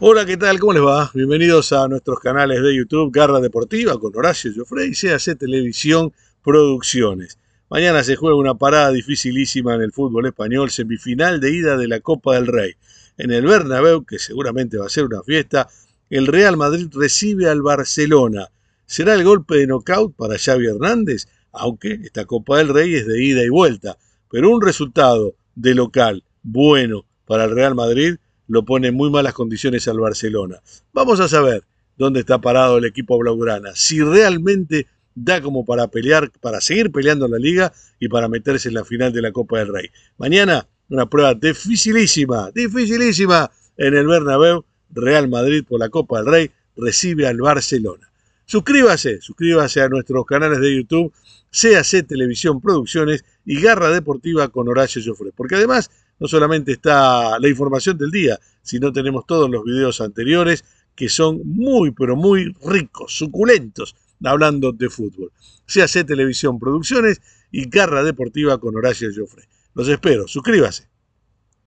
Hola, ¿qué tal? ¿Cómo les va? Bienvenidos a nuestros canales de YouTube, Garra Deportiva con Horacio Joffre y CAC Televisión Producciones. Mañana se juega una parada dificilísima en el fútbol español, semifinal de ida de la Copa del Rey. En el Bernabéu, que seguramente va a ser una fiesta, el Real Madrid recibe al Barcelona. ¿Será el golpe de nocaut para Xavi Hernández? Aunque esta Copa del Rey es de ida y vuelta, pero un resultado de local bueno para el Real Madrid lo pone en muy malas condiciones al Barcelona. Vamos a saber dónde está parado el equipo Blaugrana, si realmente da como para pelear, para seguir peleando en la liga y para meterse en la final de la Copa del Rey. Mañana una prueba dificilísima, dificilísima en el Bernabéu, Real Madrid por la Copa del Rey recibe al Barcelona. Suscríbase, suscríbase a nuestros canales de YouTube, CAC Televisión Producciones y Garra Deportiva con Horacio Jofre, porque además no solamente está la información del día, sino tenemos todos los videos anteriores que son muy, pero muy ricos, suculentos, hablando de fútbol. CAC Televisión Producciones y Garra Deportiva con Horacio Jofre. Los espero, suscríbase.